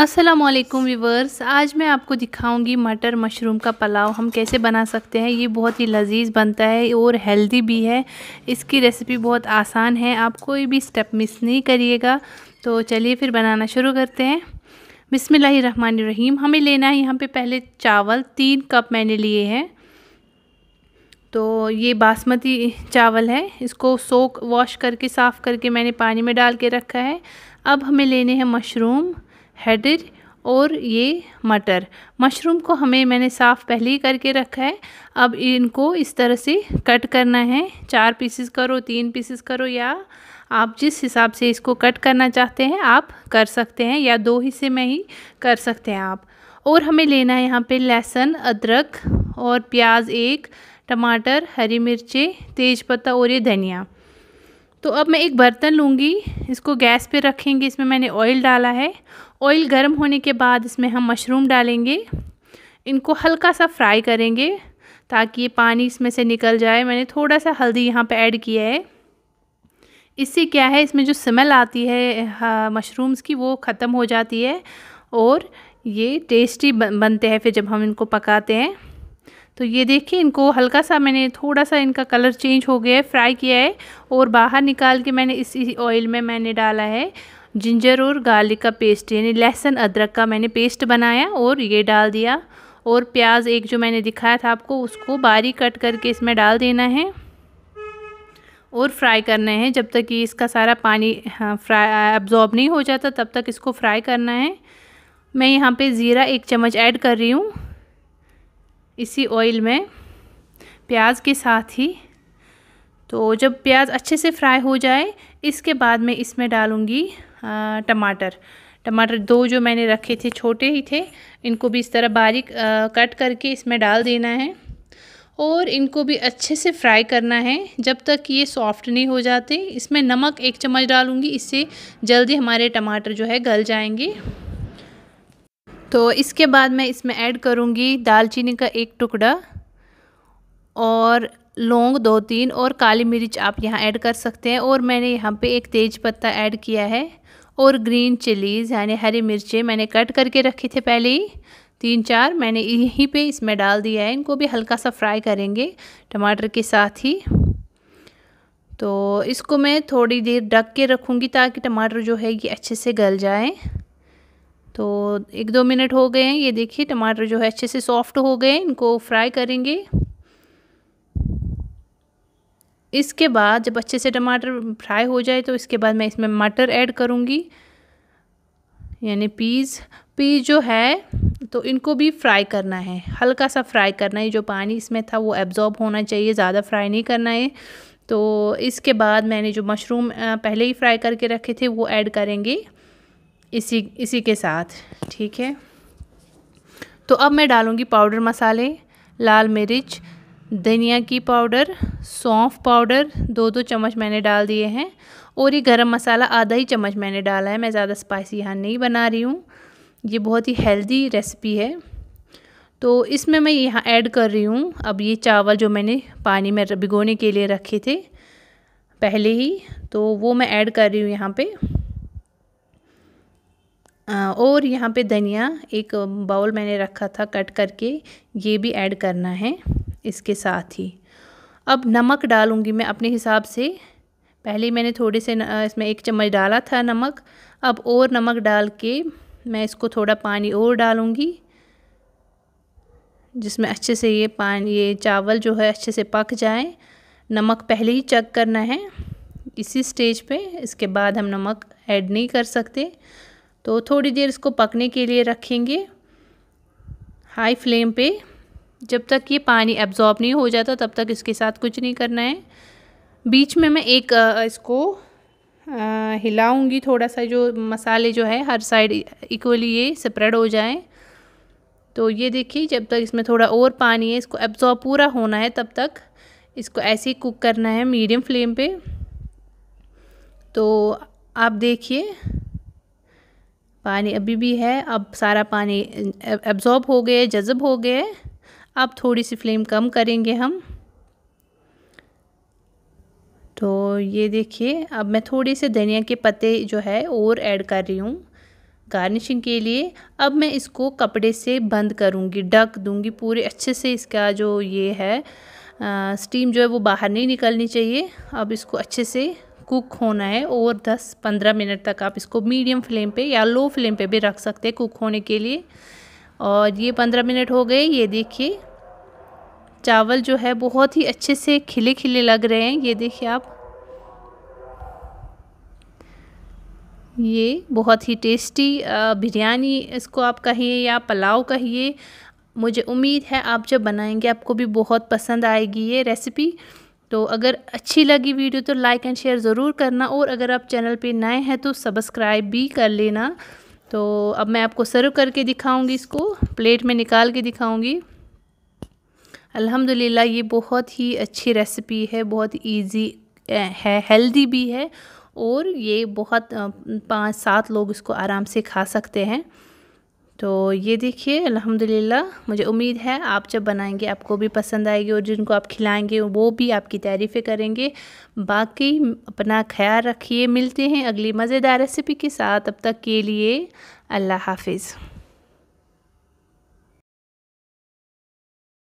अस्सलाम व्यूवर्स आज मैं आपको दिखाऊंगी मटर मशरूम का पुलाव हम कैसे बना सकते हैं ये बहुत ही लजीज बनता है और हेल्दी भी है इसकी रेसिपी बहुत आसान है आप कोई भी स्टेप मिस नहीं करिएगा तो चलिए फिर बनाना शुरू करते हैं बिसमीम हमें लेना है यहाँ पे पहले चावल तीन कप मैंने लिए हैं तो ये बासमती चावल है इसको सोक वॉश करके साफ़ करके मैंने पानी में डाल के रखा है अब हमें लेने हैं मशरूम हेडर और ये मटर मशरूम को हमें मैंने साफ़ पहले ही करके रखा है अब इनको इस तरह से कट करना है चार पीसेस करो तीन पीसेस करो या आप जिस हिसाब से इसको कट करना चाहते हैं आप कर सकते हैं या दो हिस्से में ही कर सकते हैं आप और हमें लेना है यहाँ पे लहसुन अदरक और प्याज एक टमाटर हरी मिर्चें तेज़पत्ता और ये धनिया तो अब मैं एक बर्तन लूँगी इसको गैस पे रखेंगे इसमें मैंने ऑयल डाला है ऑयल गर्म होने के बाद इसमें हम मशरूम डालेंगे इनको हल्का सा फ्राई करेंगे ताकि ये पानी इसमें से निकल जाए मैंने थोड़ा सा हल्दी यहाँ पे ऐड किया है इससे क्या है इसमें जो स्मेल आती है मशरूम्स की वो ख़त्म हो जाती है और ये टेस्टी बनते हैं फिर जब हम इनको पकाते हैं तो ये देखिए इनको हल्का सा मैंने थोड़ा सा इनका कलर चेंज हो गया है फ्राई किया है और बाहर निकाल के मैंने इसी ऑयल में मैंने डाला है जिंजर और गार्लिक का पेस्ट यानी लहसुन अदरक का मैंने पेस्ट बनाया और ये डाल दिया और प्याज एक जो मैंने दिखाया था आपको उसको बारीक कट करके इसमें डाल देना है और फ्राई करना है जब तक कि इसका सारा पानी हाँ, फ्राई अब्जॉर्ब नहीं हो जाता तब तक इसको फ्राई करना है मैं यहाँ पे ज़ीरा एक चम्मच ऐड कर रही हूँ इसी ऑयल में प्याज के साथ ही तो जब प्याज अच्छे से फ्राई हो जाए इसके बाद मैं इसमें डालूँगी टमाटर टमाटर दो जो मैंने रखे थे छोटे ही थे इनको भी इस तरह बारीक कट करके इसमें डाल देना है और इनको भी अच्छे से फ्राई करना है जब तक ये सॉफ्ट नहीं हो जाते इसमें नमक एक चम्मच डालूँगी इससे जल्दी हमारे टमाटर जो है गल जाएंगे तो इसके बाद मैं इसमें ऐड करूँगी दालचीनी का एक टुकड़ा और लौंग दो तीन और काली मिर्च आप यहाँ ऐड कर सकते हैं और मैंने यहाँ पे एक तेज पत्ता ऐड किया है और ग्रीन चिलीज़ यानी हरी मिर्चें मैंने कट करके रखे थे पहले ही तीन चार मैंने यहीं पे इसमें डाल दिया है इनको भी हल्का सा फ्राई करेंगे टमाटर के साथ ही तो इसको मैं थोड़ी देर ढक के रखूँगी ताकि टमाटर जो है ये अच्छे से गल जाएँ तो एक दो मिनट हो गए हैं ये देखिए टमाटर जो है अच्छे से सॉफ्ट हो गए इनको फ्राई करेंगे इसके बाद जब अच्छे से टमाटर फ्राई हो जाए तो इसके बाद मैं इसमें मटर ऐड करूँगी यानी पीज़ पीज़ जो है तो इनको भी फ्राई करना है हल्का सा फ्राई करना है जो पानी इसमें था वो एब्ज़ॉर्ब होना चाहिए ज़्यादा फ्राई नहीं करना है तो इसके बाद मैंने जो मशरूम पहले ही फ्राई करके रखे थे वो ऐड करेंगे इसी इसी के साथ ठीक है तो अब मैं डालूँगी पाउडर मसाले लाल मिर्च धनिया की पाउडर सौंफ पाउडर दो दो चम्मच मैंने डाल दिए हैं और ये गरम मसाला आधा ही चम्मच मैंने डाला है मैं ज़्यादा स्पाइसी यहाँ नहीं बना रही हूँ ये बहुत ही हेल्दी रेसिपी है तो इसमें मैं यहाँ ऐड कर रही हूँ अब ये चावल जो मैंने पानी में भिगोने के लिए रखे थे पहले ही तो वो मैं ऐड कर रही हूँ यहाँ पर और यहाँ पे धनिया एक बाउल मैंने रखा था कट करके ये भी ऐड करना है इसके साथ ही अब नमक डालूँगी मैं अपने हिसाब से पहले मैंने थोड़े से इसमें एक चम्मच डाला था नमक अब और नमक डाल के मैं इसको थोड़ा पानी और डालूँगी जिसमें अच्छे से ये पानी ये चावल जो है अच्छे से पक जाए नमक पहले ही चेक करना है इसी स्टेज पे इसके बाद हम नमक ऐड नहीं कर सकते तो थोड़ी देर इसको पकने के लिए रखेंगे हाई फ्लेम पे जब तक ये पानी एब्जॉर्ब नहीं हो जाता तब तक इसके साथ कुछ नहीं करना है बीच में मैं एक इसको हिलाऊंगी थोड़ा सा जो मसाले जो है हर साइड इक्वली ये स्प्रेड हो जाए तो ये देखिए जब तक इसमें थोड़ा और पानी है इसको एब्जॉर्ब पूरा होना है तब तक इसको ऐसे ही कुक करना है मीडियम फ्लेम पे तो आप देखिए पानी अभी भी है अब सारा पानी एब्ज़ॉर्ब हो गया जज़ब हो गया अब थोड़ी सी फ्लेम कम करेंगे हम तो ये देखिए अब मैं थोड़े से धनिया के पत्ते जो है और ऐड कर रही हूँ गार्निशिंग के लिए अब मैं इसको कपड़े से बंद करूँगी ढक दूँगी पूरे अच्छे से इसका जो ये है आ, स्टीम जो है वो बाहर नहीं निकलनी चाहिए अब इसको अच्छे से कुक होना है और 10-15 मिनट तक आप इसको मीडियम फ्लेम पे या लो फ्लेम पे भी रख सकते हैं कुक होने के लिए और ये 15 मिनट हो गए ये देखिए चावल जो है बहुत ही अच्छे से खिले खिले लग रहे हैं ये देखिए आप ये बहुत ही टेस्टी बिरयानी इसको आप कहिए या पुलाव कहिए मुझे उम्मीद है आप जब बनाएंगे आपको भी बहुत पसंद आएगी ये रेसिपी तो अगर अच्छी लगी वीडियो तो लाइक एंड शेयर ज़रूर करना और अगर आप चैनल पे नए हैं तो सब्सक्राइब भी कर लेना तो अब मैं आपको सर्व करके दिखाऊंगी इसको प्लेट में निकाल के दिखाऊंगी अल्हम्दुलिल्लाह ये बहुत ही अच्छी रेसिपी है बहुत इजी है हेल्दी भी है और ये बहुत पाँच सात लोग इसको आराम से खा सकते हैं तो ये देखिए अल्हम्दुलिल्लाह मुझे उम्मीद है आप जब बनाएंगे आपको भी पसंद आएगी और जिनको आप खिलाएंगे वो भी आपकी तारीफ़ें करेंगे बाकी अपना ख्याल रखिए मिलते हैं अगली मज़ेदार रेसिपी के साथ अब तक के लिए अल्लाह हाफिज़